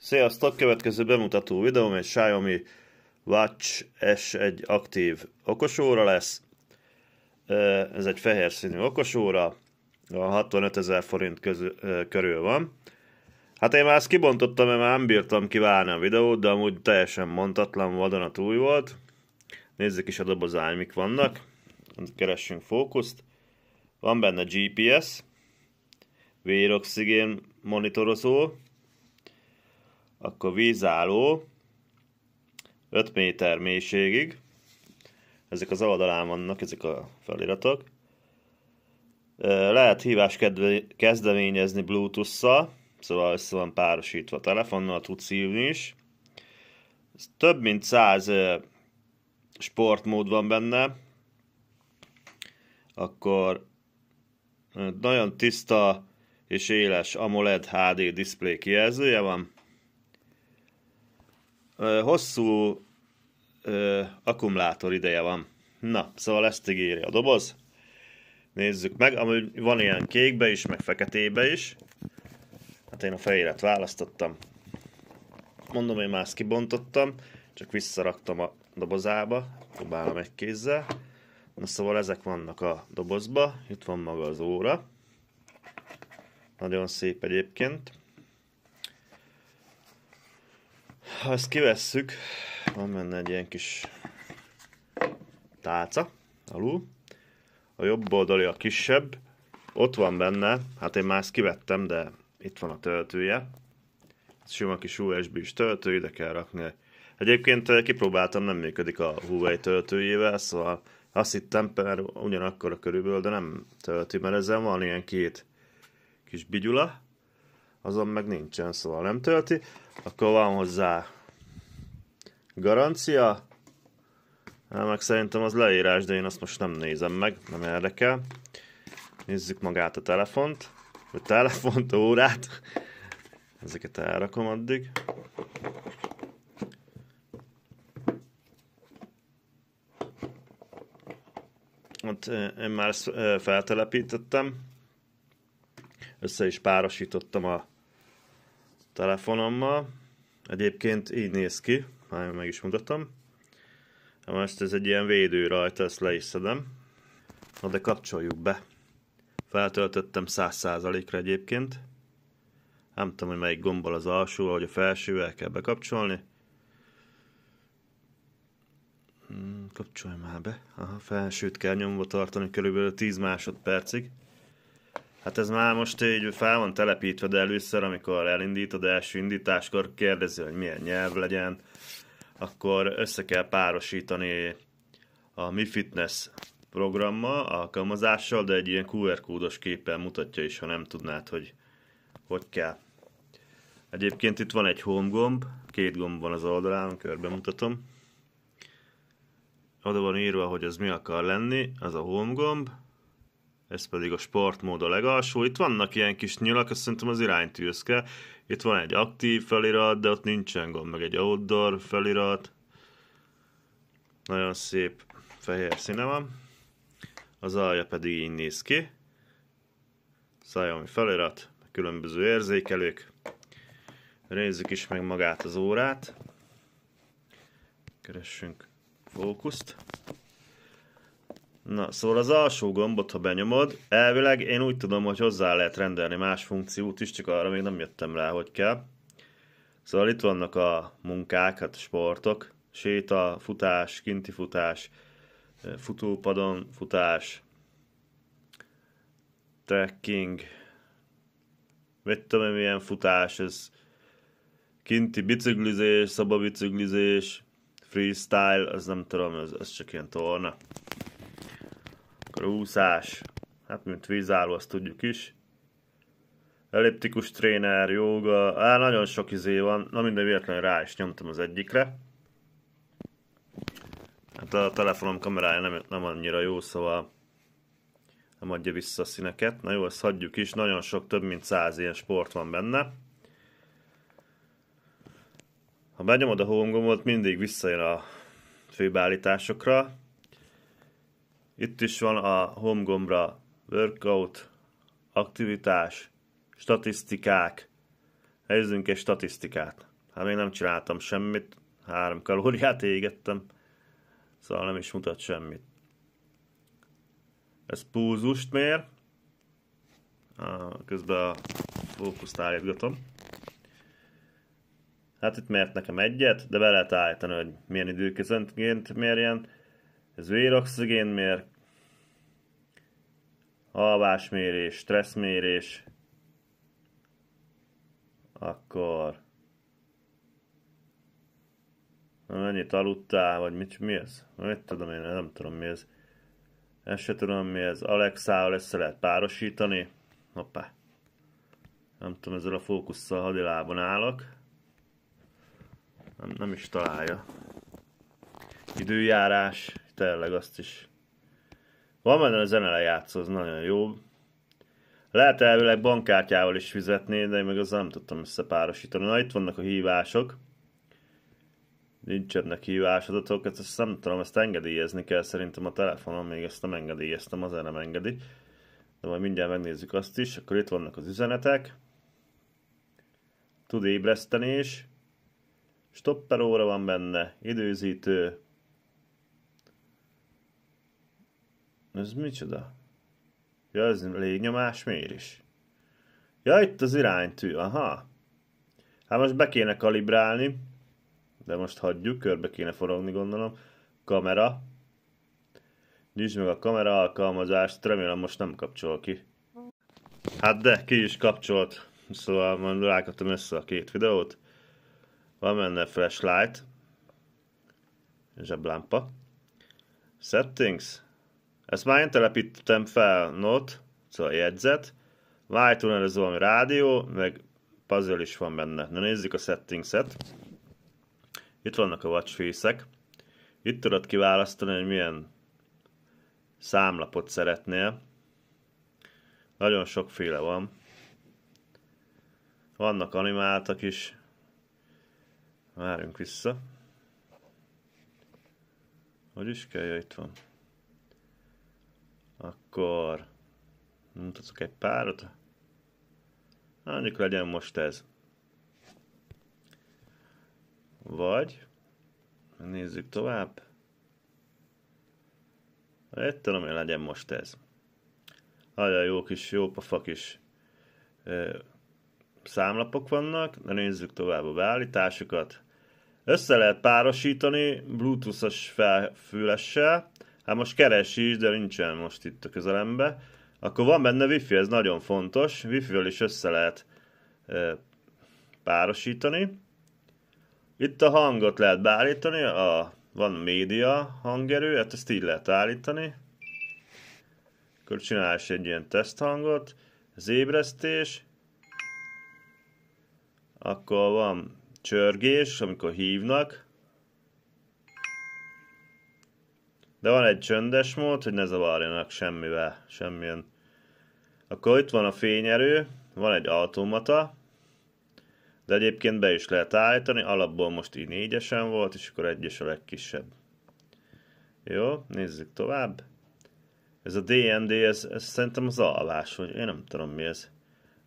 Sziasztok! Következő bemutató videóm egy Xiaomi Watch S1 aktív okosóra lesz. Ez egy fehér színű okosóra, a 65 ezer forint közül, körül van. Hát én már ezt kibontottam, mert már nem bírtam kiválni a videót, de amúgy teljesen mondhatlan vadonatúj volt. Nézzük is a dobozány, mik vannak. Keressünk fókuszt. Van benne GPS, véroxigén monitorozó, akkor vízálló 5 méter mélységig, ezek az oldalán vannak, ezek a feliratok, lehet hívás kezdeményezni Bluetooth-szal, szóval össze van párosítva a telefonnal, tudsz hívni is. Több mint 100 sportmód van benne, akkor nagyon tiszta és éles AMOLED HD display kijelzője van, hosszú ö, akkumulátor ideje van. Na, szóval ezt ígéri a doboz. Nézzük meg, ami van ilyen kékbe is, meg feketébe is. Hát én a fehéret választottam. Mondom, én már ezt kibontottam, csak visszaraktam a dobozába, próbálom egy kézzel. Na szóval ezek vannak a dobozba, itt van maga az óra. Nagyon szép egyébként. Ha ezt kivesszük, van benne egy ilyen kis tálca alul. A jobb oldali a kisebb. Ott van benne, hát én már ezt kivettem, de itt van a töltője. sima kis USB-s töltő, ide kell rakni. Egyébként eh, kipróbáltam, nem működik a Huawei töltőjével, szóval azt hittem, mert ugyanakkor a körülbelül, de nem tölti, mert ezzel van ilyen két kis bigyula, azon meg nincsen, szóval nem tölti, akkor van hozzá garancia, hát meg szerintem az leírás, de én azt most nem nézem meg, nem érdekel. Nézzük magát a telefont, a telefont, a órát. Ezeket elrakom addig. Ott eh, én már ezt eh, feltelepítettem össze is párosítottam a telefonommal. Egyébként így néz ki, már meg is mutatom. Most ez egy ilyen védő rajta, ezt le is szedem. Na de kapcsoljuk be. Feltöltöttem 100%-ra egyébként. Nem tudom, hogy melyik gombbal az alsó, vagy a felsővel kell bekapcsolni. Hmm, kapcsolj már be. Aha, felsőt kell nyomva tartani körülbelül 10 másodpercig. Hát ez már most így fel van telepítve, de először, amikor elindítod első indításkor, kérdezi, hogy milyen nyelv legyen, akkor össze kell párosítani a Mi Fitness programmal, alkalmazással, de egy ilyen QR kódos képpel mutatja is, ha nem tudnád, hogy hogy kell. Egyébként itt van egy home gomb, két gomb van az oldalán, körbe mutatom. Oda van írva, hogy az mi akar lenni, az a home gomb, ez pedig a sportmód a legalsó. Itt vannak ilyen kis nyilak, azt szerintem az iránytűz kell. Itt van egy aktív felirat, de ott nincsen gomb, meg egy outdoor felirat. Nagyon szép fehér színe van. Az alja pedig így néz ki. Xiaomi felirat, különböző érzékelők. Nézzük is meg magát az órát. Keressünk fókuszt. Na, szóval az alsó gombot, ha benyomod, elvileg én úgy tudom, hogy hozzá lehet rendelni más funkciót is, csak arra még nem jöttem rá, hogy kell. Szóval itt vannak a munkák, hát sportok, séta, futás, kinti futás, eh, futópadon futás, trekking, vagy tudom, milyen futás, ez kinti biciklizés, szababiciklizés, freestyle, az nem tudom, ez, ez csak ilyen torna. Rúszás. Hát, mint vízálló, azt tudjuk is. Elliptikus tréner, joga. á, nagyon sok izé van. Na minden véletlenül rá is nyomtam az egyikre. Hát a telefonom kamerája nem, nem annyira jó, szóval nem adja vissza a színeket. Na jó, ezt hagyjuk is, nagyon sok, több mint száz ilyen sport van benne. Ha benyomod a home gombot, mindig visszajön a főbeállításokra, itt is van a home gombra workout, aktivitás, statisztikák. Nézzünk egy statisztikát. Hát még nem csináltam semmit, három kalóriát égettem, szóval nem is mutat semmit. Ez púzust mér, közben a fókuszt állítgatom. Hát itt mért nekem egyet, de be lehet állítani, hogy milyen időközönként mérjen. Ez véroxigénmér, alvásmérés, stresszmérés, akkor mennyit aludtál, vagy mit, mi ez? Mit tudom én, nem tudom mi ez. Ezt se tudom mi ez. Alexával össze lehet párosítani. Hoppá. Nem tudom, ezzel a fókusszal hadilábon állok. Nem, nem is találja. Időjárás, tényleg azt is. Van benne a zene lejátszó, az nagyon jó. Lehet elvileg bankkártyával is fizetni, de én meg az nem tudtam összepárosítani. Na itt vannak a hívások. Nincsenek hívásodatok, hát ezt nem tudom, ezt engedélyezni kell szerintem a telefonon, még ezt nem engedélyeztem, az nem engedi. De majd mindjárt megnézzük azt is, akkor itt vannak az üzenetek. Tud ébreszteni is. Stopper óra van benne, időzítő, Ez micsoda? Ja, ez légnyomás mérés. Ja, itt az iránytű, aha. Hát most be kéne kalibrálni, de most hagyjuk, körbe kéne forogni gondolom. Kamera. Nyisd meg a kamera alkalmazást, remélem most nem kapcsol ki. Hát de, ki is kapcsolt. Szóval majd rákattam össze a két videót. Van menne flashlight. Zseblámpa. Settings. Ezt már én telepítettem fel, not, szóval jegyzet. white ez valami rádió, meg puzzle is van benne. Na nézzük a settingset. Itt vannak a watchface-ek. Itt tudod kiválasztani, hogy milyen számlapot szeretnél. Nagyon sokféle van. Vannak animáltak is. Várjunk vissza. Hogy is kell, ja, itt van. Akkor mutatok egy párat. Mondjuk legyen most ez. Vagy nézzük tovább. Egy tudom hogy legyen most ez. Nagyon jó kis, jó pafak is számlapok vannak, de nézzük tovább a beállításokat. Össze lehet párosítani Bluetooth-os felfülessel, hát most keres is, de nincsen most itt a közelembe. Akkor van benne wifi, ez nagyon fontos. Wifi-vel is össze lehet e, párosítani. Itt a hangot lehet beállítani, a, van média hangerő, hát ezt így lehet állítani. Akkor csinálsz egy ilyen hangot. az ébresztés, akkor van csörgés, amikor hívnak, De van egy csöndes mód, hogy ne zavarjanak semmivel, semmilyen. Akkor itt van a fényerő, van egy automata, de egyébként be is lehet állítani, alapból most így négyesen volt, és akkor egyes a legkisebb. Jó, nézzük tovább. Ez a DND, ez, ez szerintem az alvás, hogy én nem tudom mi ez.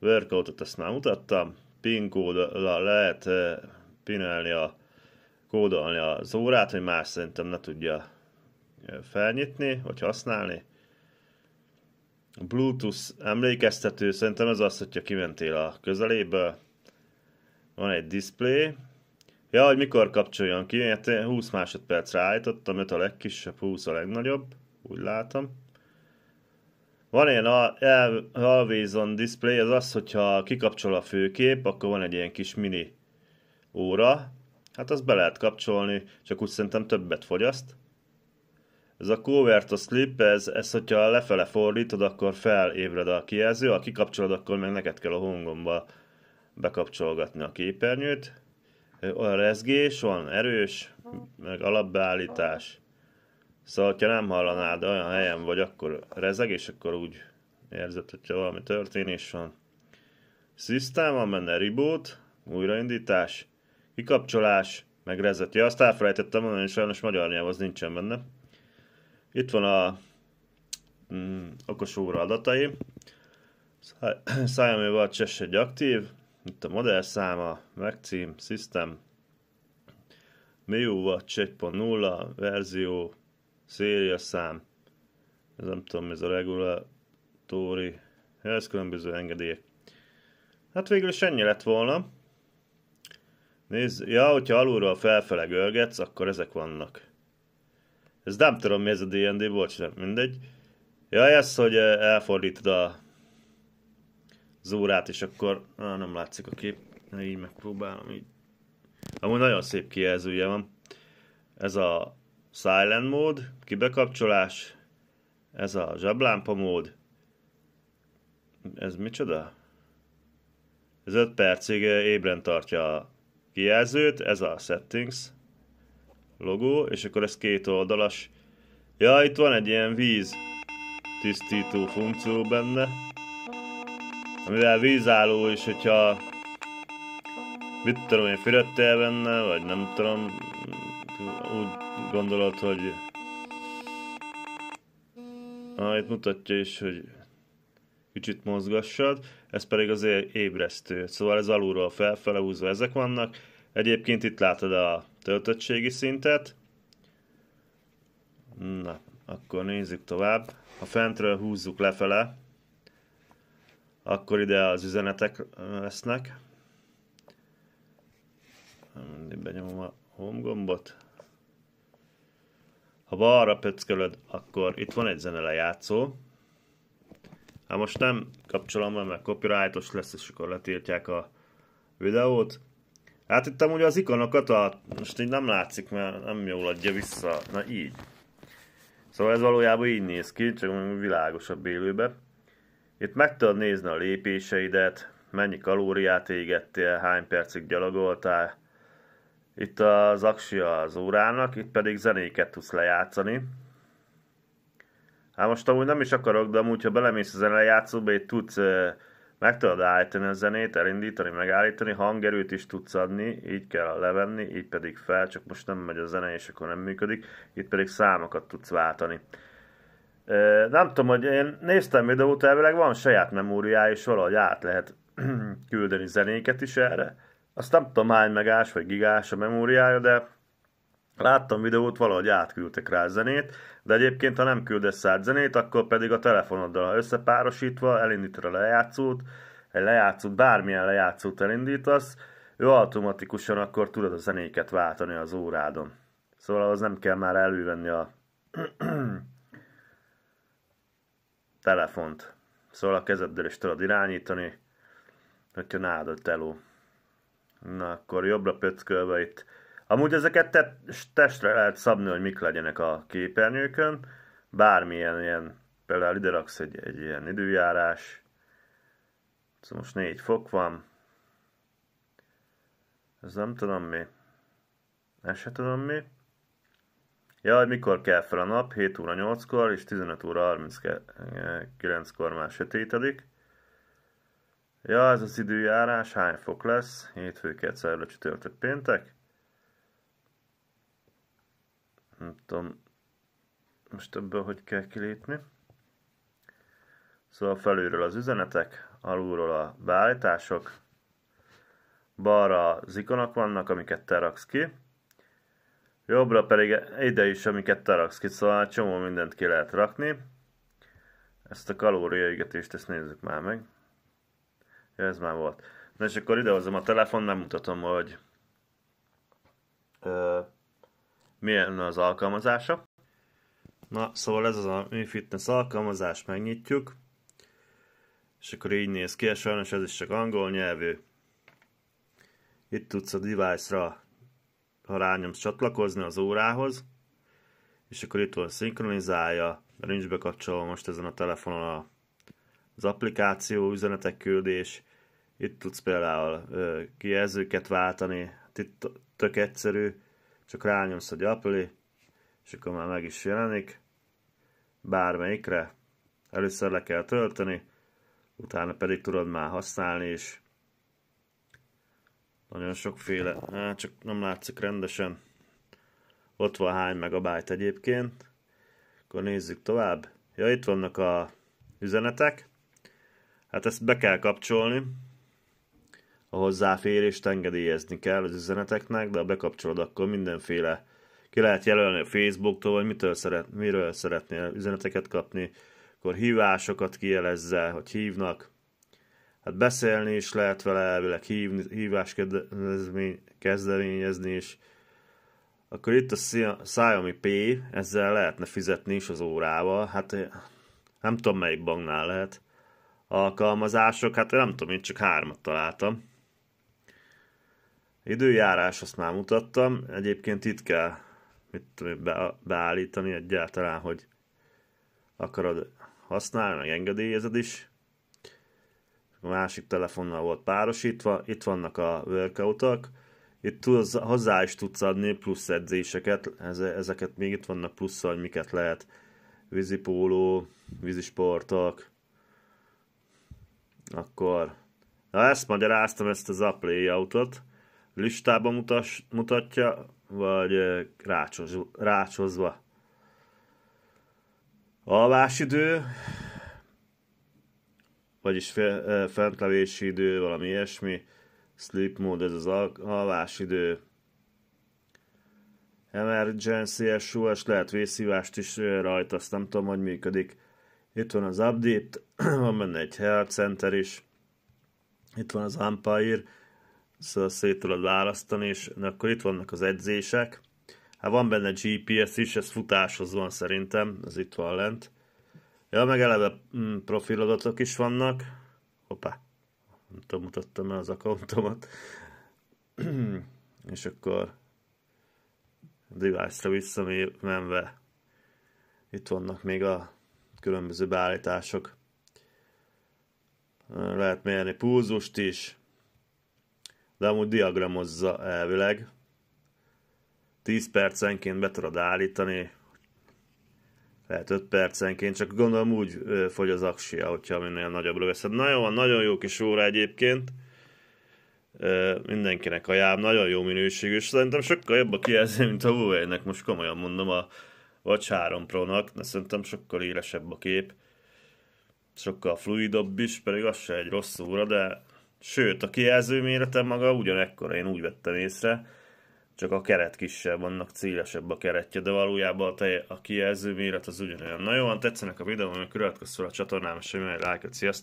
Workoutot ezt már mutattam, pin kóddal lehet eh, pinelni a kódolni az órát, hogy más szerintem ne tudja felnyitni, vagy használni. A Bluetooth emlékeztető, szerintem ez az, hogyha kimentél a közeléből. Van egy display. Ja, hogy mikor kapcsoljon ki, hát 20 másodpercre állítottam, 5 a legkisebb, 20 a legnagyobb, úgy látom. Van ilyen always on display, az az, hogyha kikapcsol a főkép, akkor van egy ilyen kis mini óra, hát azt be lehet kapcsolni, csak úgy szerintem többet fogyaszt. Ez a cover to sleep, ez, ez hogyha lefele fordítod, akkor felébred a kijelző, ha kikapcsolod, akkor meg neked kell a hongomba bekapcsolgatni a képernyőt. Olyan rezgés van, erős, meg alapbeállítás. Szóval, ha nem hallanád, olyan helyen vagy, akkor rezeg, és akkor úgy érzed, hogyha valami történés van. System van benne reboot, újraindítás, kikapcsolás, meg rezet Ja, Azt elfelejtettem mondani, hogy sajnos magyar nyelv az nincsen benne. Itt van a mm, okos óra adatai. Szájamővel Csess egy aktív, itt a modell száma, megcím, system, MIUI Watch 1.0, verzió, széria szám, ez nem tudom, ez a regulatóri, ez különböző engedély. Hát végül is ennyi lett volna. Nézd, ja, hogyha alulról felfele görgetsz, akkor ezek vannak. Ez nem tudom, mi ez a D&D, bocs, nem mindegy. Ja, ez, hogy eh, elfordítod a zórát, és akkor ah, nem látszik a kép. Na, így megpróbálom, így. Amúgy nagyon szép kijelzője van. Ez a silent mód, kibekapcsolás, ez a zsablámpa mód. Ez micsoda? Ez 5 percig eh, ébren tartja a kijelzőt, ez a settings, logó, és akkor ez két oldalas. Ja, itt van egy ilyen víz tisztító funkció benne, amivel vízálló is, hogyha mit tudom én, fürödtél benne, vagy nem tudom, úgy gondolod, hogy Na, itt mutatja is, hogy kicsit mozgassad, ez pedig az ébresztő, szóval ez alulról felfele húzva ezek vannak, egyébként itt látod a töltöttségi szintet. Na, akkor nézzük tovább. Ha fentről húzzuk lefele, akkor ide az üzenetek lesznek. Mindig benyomom a home gombot. Ha balra pöckölöd, akkor itt van egy zene lejátszó. Hát most nem kapcsolom be, mert copyrightos lesz, és akkor letiltják a videót. Hát itt amúgy az ikonokat a... most így nem látszik, mert nem jól adja vissza. Na így. Szóval ez valójában így néz ki, csak világosabb élőbe. Itt meg tudod nézni a lépéseidet, mennyi kalóriát égettél, hány percig gyalogoltál. Itt az aksia az órának, itt pedig zenéket tudsz lejátszani. Hát most amúgy nem is akarok, de amúgy, ha belemész a zenelejátszóba, itt tudsz meg tudod állítani a zenét, elindítani, megállítani, hangerőt is tudsz adni, így kell levenni, így pedig fel, csak most nem megy a zene, és akkor nem működik, itt pedig számokat tudsz váltani. nem tudom, hogy én néztem videót, elvileg van saját memóriá, és valahogy át lehet küldeni zenéket is erre. Azt nem tudom hány megás vagy gigás a memóriája, de Láttam videót, valahogy átküldtek rá zenét, de egyébként, ha nem küldesz át zenét, akkor pedig a telefonoddal összepárosítva elindítod a lejátszót, egy lejátszót, bármilyen lejátszót elindítasz, ő automatikusan akkor tudod a zenéket váltani az órádon. Szóval az nem kell már elővenni a telefont. Szóval a kezeddel is tudod irányítani, hogyha nálad teló. Na akkor jobbra pöckölve itt Amúgy ezeket te- testre lehet szabni, hogy mik legyenek a képernyőkön, bármilyen ilyen, például ide raksz egy, egy ilyen időjárás, Szóval most 4 fok van, ez nem tudom mi, ez se tudom mi, Ja, hogy mikor kell fel a nap, 7 óra 8-kor és 15 óra 39-kor már sötétedik. Ja, ez az időjárás, hány fok lesz, hétfő, kedszerre, csütörtök, péntek nem tudom, most ebből hogy kell kilépni. Szóval felülről az üzenetek, alulról a beállítások, balra az ikonok vannak, amiket te raksz ki, jobbra pedig ide is, amiket te raksz ki, szóval csomó mindent ki lehet rakni. Ezt a kalóriaigetést, ezt nézzük már meg. Ja, ez már volt. Na és akkor idehozom a telefon, nem mutatom, hogy milyen az alkalmazása. Na, szóval ez az a Mi Fitness alkalmazás, megnyitjuk. És akkor így néz ki, sajnos ez is csak angol nyelvű. Itt tudsz a device-ra, ha rányomsz csatlakozni az órához, és akkor itt van szinkronizálja, de nincs bekapcsolva most ezen a telefonon az applikáció, üzenetek küldés, itt tudsz például kijelzőket váltani, itt tök egyszerű, csak rányomsz a gyapli, és akkor már meg is jelenik, bármelyikre, először le kell tölteni, utána pedig tudod már használni is. Nagyon sokféle, hát csak nem látszik rendesen. Ott van hány megabájt egyébként. Akkor nézzük tovább. Ja, itt vannak a üzenetek. Hát ezt be kell kapcsolni, a hozzáférést engedélyezni kell az üzeneteknek, de ha bekapcsolod, akkor mindenféle ki lehet jelölni a Facebooktól, vagy mitől szeret, miről szeretnél üzeneteket kapni, akkor hívásokat kielezze, hogy hívnak. Hát beszélni is lehet vele, elvileg hívni, hívás kezdeményezni is. Akkor itt a Xiaomi P, ezzel lehetne fizetni is az órával, hát eh, nem tudom melyik banknál lehet alkalmazások, hát nem tudom, én csak hármat találtam. Időjárás, azt már mutattam. Egyébként itt kell mit tudom, be, beállítani egyáltalán, hogy akarod használni, meg engedélyezed is. A másik telefonnal volt párosítva, itt vannak a workoutok, itt tudsz, hozzá is tudsz adni plusz edzéseket, ezeket még itt vannak plusz, hogy miket lehet, vízipóló, vízisportok, akkor, na ezt magyaráztam, ezt az Apple autót lüstába mutas, mutatja, vagy eh, rácsoz, rácsozva. Alvásidő, vagyis eh, fentlevési idő, valami ilyesmi, sleep mode, ez az alvásidő, emergency SOS, lehet vészívást is eh, rajta, azt nem tudom, hogy működik. Itt van az update, van benne egy health center is, itt van az umpire, szóval szét tudod választani, és na, akkor itt vannak az edzések. Hát van benne GPS is, ez futáshoz van szerintem, ez itt van lent. Ja, meg eleve mm, profiladatok is vannak. Hoppá, nem tudom, mutattam el az accountomat. és akkor device-ra visszamenve itt vannak még a különböző beállítások. Lehet mérni pulzust is, de amúgy diagramozza elvileg. 10 percenként be tudod állítani, lehet 5 percenként, csak gondolom úgy fogy az aksia, hogyha minél nagyobbra veszed. Nagyon van, nagyon jó kis óra egyébként, mindenkinek ajánlom, nagyon jó minőségű, és szerintem sokkal jobb a kijelző, mint a Huawei-nek, most komolyan mondom, a vagy 3 Pro-nak, de szerintem sokkal élesebb a kép, sokkal fluidabb is, pedig az se egy rossz óra, de Sőt, a kijelző mérete maga ugyanekkora, én úgy vettem észre, csak a keret kisebb, annak célesebb a keretje, de valójában a, a kijelző méret az ugyanolyan. Na jó, van, tetszenek a videó, amikor iratkozz fel a csatornám, és semmi like sziasztok!